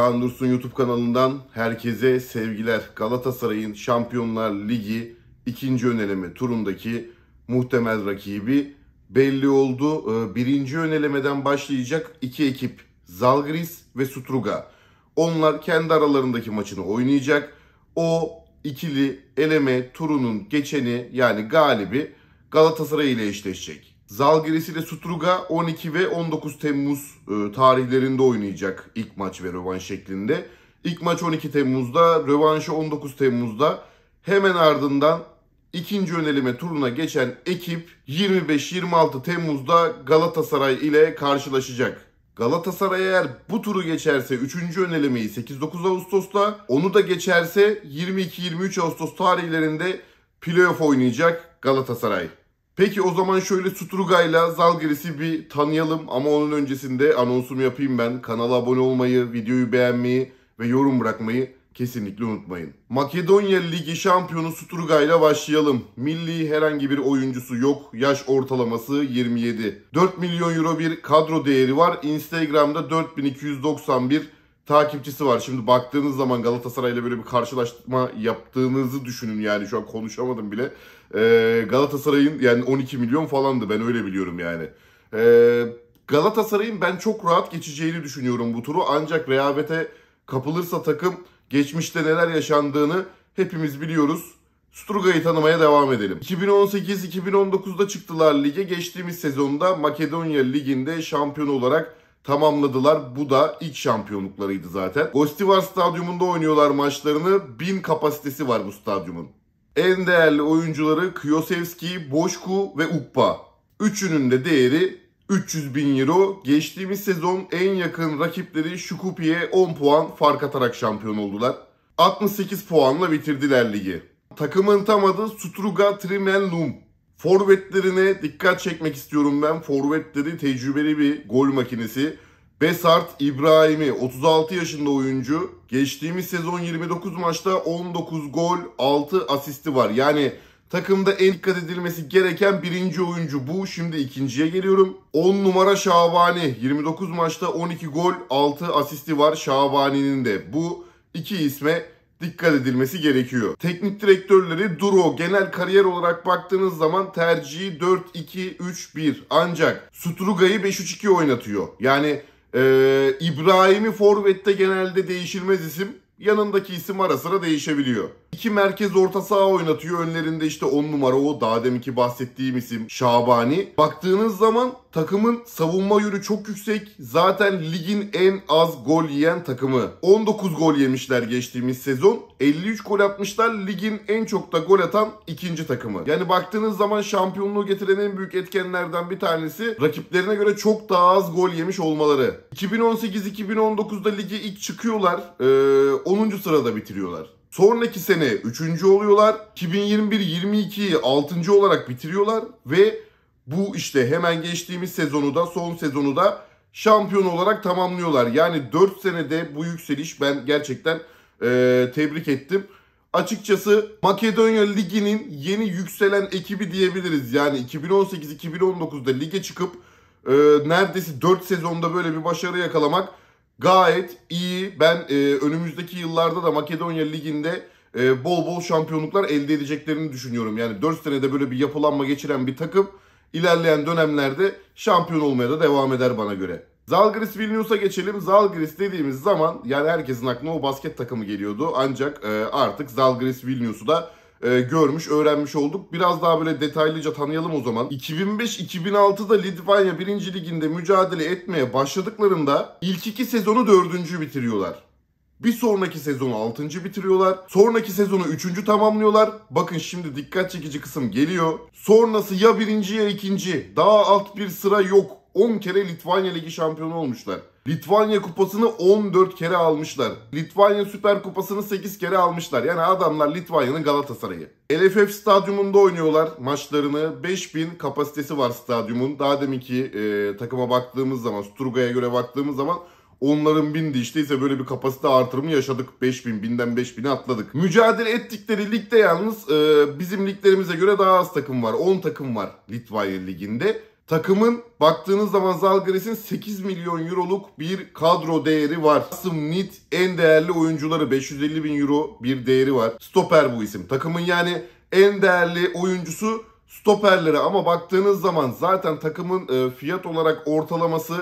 Kaan Dursun YouTube kanalından herkese sevgiler. Galatasaray'ın Şampiyonlar Ligi ikinci öneleme turundaki muhtemel rakibi belli oldu. Ee, birinci önelemeden başlayacak iki ekip Zalgiris ve Struga. Onlar kendi aralarındaki maçını oynayacak. O ikili eleme turunun geçeni yani galibi Galatasaray ile eşleşecek. Zalgiris ile Struga 12 ve 19 Temmuz e, tarihlerinde oynayacak ilk maç ve rövanş şeklinde. İlk maç 12 Temmuz'da, rövanşı 19 Temmuz'da. Hemen ardından ikinci önelime turuna geçen ekip 25-26 Temmuz'da Galatasaray ile karşılaşacak. Galatasaray eğer bu turu geçerse 3. önelemeyi 8-9 Ağustos'ta, onu da geçerse 22-23 Ağustos tarihlerinde playoff oynayacak Galatasaray. Peki o zaman şöyle Struga'yla Zalgiris'i bir tanıyalım ama onun öncesinde anonsumu yapayım ben. Kanala abone olmayı, videoyu beğenmeyi ve yorum bırakmayı kesinlikle unutmayın. Makedonya Ligi şampiyonu Struga ile başlayalım. Milli herhangi bir oyuncusu yok. Yaş ortalaması 27. 4 milyon euro bir kadro değeri var. Instagram'da 4291 takipçisi var. Şimdi baktığınız zaman Galatasaray ile böyle bir karşılaşma yaptığınızı düşünün yani şu an konuşamadım bile. Ee, Galatasaray'ın yani 12 milyon falandı ben öyle biliyorum yani. Ee, Galatasaray'ın ben çok rahat geçeceğini düşünüyorum bu turu ancak rehavete kapılırsa takım geçmişte neler yaşandığını hepimiz biliyoruz. Struga'yı tanımaya devam edelim. 2018-2019'da çıktılar lige. Geçtiğimiz sezonda Makedonya Ligi'nde şampiyon olarak tamamladılar. Bu da ilk şampiyonluklarıydı zaten. Gostivar Stadyumunda oynuyorlar maçlarını. Bin kapasitesi var bu stadyumun. En değerli oyuncuları Kiyosevski, Boşku ve Ukpa. Üçünün de değeri 300 bin euro. Geçtiğimiz sezon en yakın rakipleri Şukupi'ye 10 puan fark atarak şampiyon oldular. 68 puanla bitirdiler ligi. Takımın tam adı Struga Trimenlum. Forvetlerine dikkat çekmek istiyorum ben. Forvetleri tecrübeli bir gol makinesi. Besart İbrahim'i 36 yaşında oyuncu. Geçtiğimiz sezon 29 maçta 19 gol 6 asisti var. Yani takımda en dikkat edilmesi gereken birinci oyuncu bu. Şimdi ikinciye geliyorum. 10 numara Şabani 29 maçta 12 gol 6 asisti var Şabani'nin de. Bu iki isme dikkat edilmesi gerekiyor. Teknik direktörleri Duro genel kariyer olarak baktığınız zaman tercihi 4-2-3-1 ancak Struga'yı 5-3-2 oynatıyor. Yani ee, İbrahim'i Forvet'te genelde değişilmez isim yanındaki isim ara sıra değişebiliyor. İki merkez orta saha oynatıyor. Önlerinde işte 10 numara o daha deminki bahsettiğim isim Şabani. Baktığınız zaman takımın savunma yürü çok yüksek. Zaten ligin en az gol yiyen takımı. 19 gol yemişler geçtiğimiz sezon. 53 gol atmışlar. Ligin en çok da gol atan ikinci takımı. Yani baktığınız zaman şampiyonluğu getiren en büyük etkenlerden bir tanesi rakiplerine göre çok daha az gol yemiş olmaları. 2018-2019'da lige ilk çıkıyorlar. Ee, 10. sırada bitiriyorlar. Sonraki sene 3. oluyorlar. 2021-22'yi 6. olarak bitiriyorlar ve bu işte hemen geçtiğimiz sezonu da son sezonu da şampiyon olarak tamamlıyorlar. Yani 4 senede bu yükseliş ben gerçekten e, tebrik ettim. Açıkçası Makedonya Ligi'nin yeni yükselen ekibi diyebiliriz. Yani 2018-2019'da lige çıkıp e, neredeyse 4 sezonda böyle bir başarı yakalamak gayet iyi. Ben e, önümüzdeki yıllarda da Makedonya Ligi'nde e, bol bol şampiyonluklar elde edeceklerini düşünüyorum. Yani 4 senede böyle bir yapılanma geçiren bir takım ilerleyen dönemlerde şampiyon olmaya da devam eder bana göre. Zalgiris Vilnius'a geçelim. Zalgiris dediğimiz zaman yani herkesin aklına o basket takımı geliyordu. Ancak e, artık Zalgiris Vilnius'u da e, görmüş, öğrenmiş olduk. Biraz daha böyle detaylıca tanıyalım o zaman. 2005-2006'da Litvanya 1. Liginde mücadele etmeye başladıklarında ilk iki sezonu dördüncü bitiriyorlar. Bir sonraki sezonu 6. bitiriyorlar. Sonraki sezonu 3. tamamlıyorlar. Bakın şimdi dikkat çekici kısım geliyor. Sonrası ya 1. ya 2. Daha alt bir sıra yok. 10 kere Litvanya Ligi şampiyonu olmuşlar. Litvanya kupasını 14 kere almışlar. Litvanya Süper Kupasını 8 kere almışlar. Yani adamlar Litvanya'nın Galatasaray'ı. LFF stadyumunda oynuyorlar maçlarını. 5000 kapasitesi var stadyumun. Daha deminki e, takıma baktığımız zaman, Sturga'ya göre baktığımız zaman Onların bindi işte ise böyle bir kapasite artırımı yaşadık. 5000, binden 5000'e atladık. Mücadele ettikleri ligde yalnız e, bizim liglerimize göre daha az takım var. 10 takım var Litvanya Ligi'nde. Takımın baktığınız zaman Zalgiris'in 8 milyon euroluk bir kadro değeri var. Asım Nit en değerli oyuncuları 550 bin euro bir değeri var. Stoper bu isim. Takımın yani en değerli oyuncusu stoperlere ama baktığınız zaman zaten takımın e, fiyat olarak ortalaması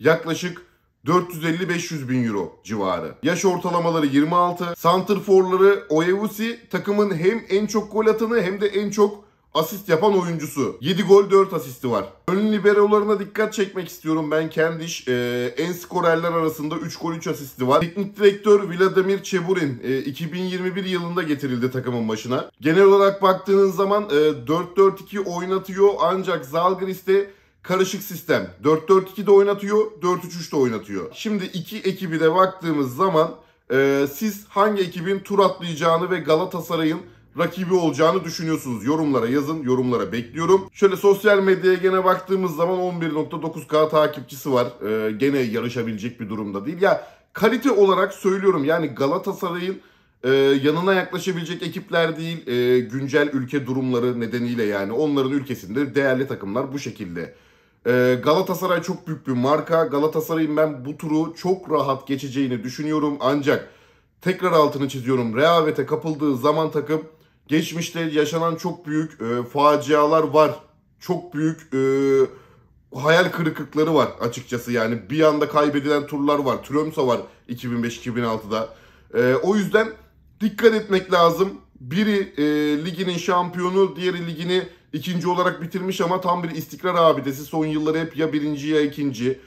yaklaşık 450-500 bin euro civarı. Yaş ortalamaları 26. Santrforları Oyewusi takımın hem en çok gol atanı hem de en çok asist yapan oyuncusu. 7 gol 4 asisti var. Ön liberolarına dikkat çekmek istiyorum. Ben Kendiş e, en skorerler arasında 3 gol 3 asisti var. Teknik direktör Vladimir Çeburin e, 2021 yılında getirildi takımın başına. Genel olarak baktığınız zaman e, 4-4-2 oynatıyor ancak Zalgiris'te karışık sistem. 4-4-2 de oynatıyor, 4-3-3 de oynatıyor. Şimdi iki ekibi de baktığımız zaman e, siz hangi ekibin tur atlayacağını ve Galatasaray'ın rakibi olacağını düşünüyorsunuz? Yorumlara yazın. Yorumlara bekliyorum. Şöyle sosyal medyaya gene baktığımız zaman 11.9K takipçisi var. Ee, gene yarışabilecek bir durumda değil. Ya kalite olarak söylüyorum yani Galatasaray'ın e, yanına yaklaşabilecek ekipler değil. E, güncel ülke durumları nedeniyle yani onların ülkesinde değerli takımlar bu şekilde. E, Galatasaray çok büyük bir marka. Galatasaray'ın ben bu turu çok rahat geçeceğini düşünüyorum. Ancak tekrar altını çiziyorum. Rehavete kapıldığı zaman takım Geçmişte yaşanan çok büyük e, facialar var. Çok büyük e, hayal kırıklıkları var açıkçası yani. Bir anda kaybedilen turlar var. Tromsa var 2005-2006'da. E, o yüzden dikkat etmek lazım. Biri e, liginin şampiyonu, diğeri ligini ikinci olarak bitirmiş ama tam bir istikrar abidesi. Son yılları hep ya birinci ya ikinci.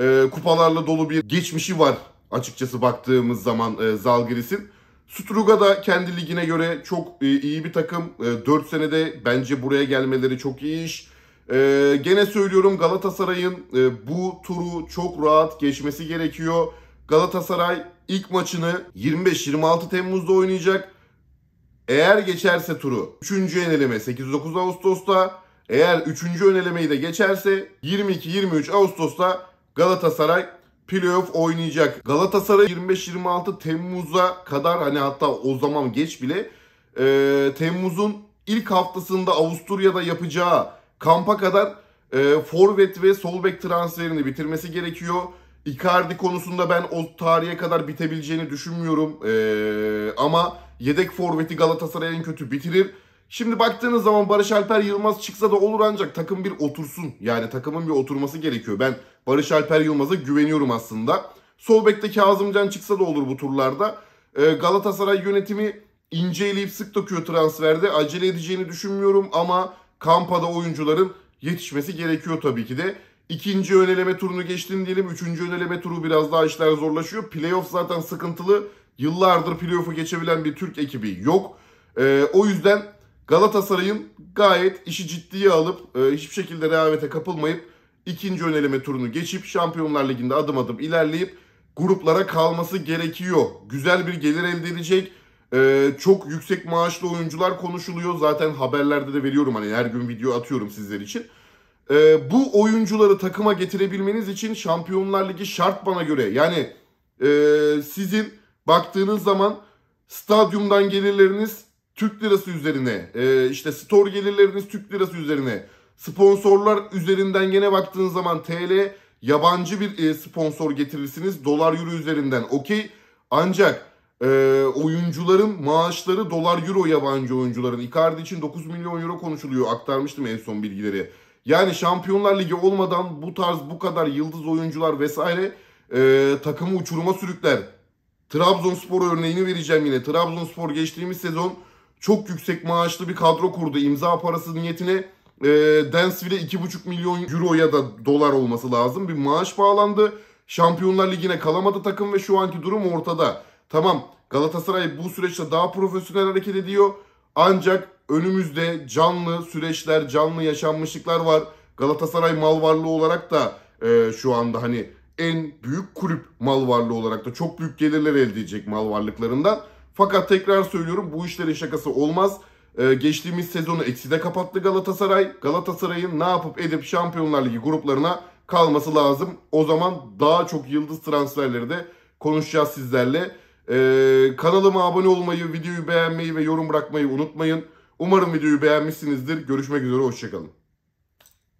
E, kupalarla dolu bir geçmişi var açıkçası baktığımız zaman e, Zalgiris'in. Struga da kendi ligine göre çok e, iyi bir takım. 4 e, senede bence buraya gelmeleri çok iyi iş. E, gene söylüyorum Galatasaray'ın bu turu çok rahat geçmesi gerekiyor. Galatasaray ilk maçını 25-26 Temmuz'da oynayacak. Eğer geçerse turu 3. öneleme 8-9 Ağustos'ta eğer 3. önelemeyi de geçerse 22-23 Ağustos'ta Galatasaray playoff oynayacak. Galatasaray 25-26 Temmuz'a kadar hani hatta o zaman geç bile e, Temmuz'un ilk haftasında Avusturya'da yapacağı kampa kadar e, forvet ve sol bek transferini bitirmesi gerekiyor. Icardi konusunda ben o tarihe kadar bitebileceğini düşünmüyorum. E, ama yedek forveti Galatasaray en kötü bitirir. Şimdi baktığınız zaman Barış Alper Yılmaz çıksa da olur ancak takım bir otursun. Yani takımın bir oturması gerekiyor. Ben Barış Alper Yılmaz'a güveniyorum aslında. Sol bekte Kazımcan çıksa da olur bu turlarda. Ee, Galatasaray yönetimi inceleyip sık dokuyor transferde. Acele edeceğini düşünmüyorum ama kampada oyuncuların yetişmesi gerekiyor tabii ki de. İkinci öneleme turunu geçtin diyelim. Üçüncü öneleme turu biraz daha işler zorlaşıyor. Playoff zaten sıkıntılı. Yıllardır playoff'u geçebilen bir Türk ekibi yok. E, o yüzden Galatasaray'ın gayet işi ciddiye alıp e, hiçbir şekilde rehavete kapılmayıp ikinci öneleme turunu geçip Şampiyonlar Ligi'nde adım adım ilerleyip gruplara kalması gerekiyor. Güzel bir gelir elde edecek. Ee, çok yüksek maaşlı oyuncular konuşuluyor. Zaten haberlerde de veriyorum hani her gün video atıyorum sizler için. Ee, bu oyuncuları takıma getirebilmeniz için Şampiyonlar Ligi şart bana göre. Yani e, sizin baktığınız zaman stadyumdan gelirleriniz Türk lirası üzerine, e, işte store gelirleriniz Türk lirası üzerine, Sponsorlar üzerinden gene baktığınız zaman TL yabancı bir e, sponsor getirirsiniz. Dolar euro üzerinden okey. Ancak e, oyuncuların maaşları dolar euro yabancı oyuncuların. Icardi için 9 milyon euro konuşuluyor. Aktarmıştım en son bilgileri. Yani Şampiyonlar Ligi olmadan bu tarz bu kadar yıldız oyuncular vesaire e, takımı uçuruma sürükler. Trabzonspor örneğini vereceğim yine. Trabzonspor geçtiğimiz sezon çok yüksek maaşlı bir kadro kurdu. İmza parası niyetine e, Dansville 2,5 milyon euro ya da dolar olması lazım. Bir maaş bağlandı. Şampiyonlar Ligi'ne kalamadı takım ve şu anki durum ortada. Tamam Galatasaray bu süreçte daha profesyonel hareket ediyor. Ancak önümüzde canlı süreçler, canlı yaşanmışlıklar var. Galatasaray mal varlığı olarak da e, şu anda hani en büyük kulüp mal varlığı olarak da çok büyük gelirler elde edecek mal varlıklarından. Fakat tekrar söylüyorum bu işlerin şakası olmaz. Ee, geçtiğimiz sezonu ekside kapattı Galatasaray. Galatasaray'ın ne yapıp edip Şampiyonlar Ligi gruplarına kalması lazım. O zaman daha çok yıldız transferleri de konuşacağız sizlerle. Ee, kanalıma abone olmayı, videoyu beğenmeyi ve yorum bırakmayı unutmayın. Umarım videoyu beğenmişsinizdir. Görüşmek üzere, hoşçakalın.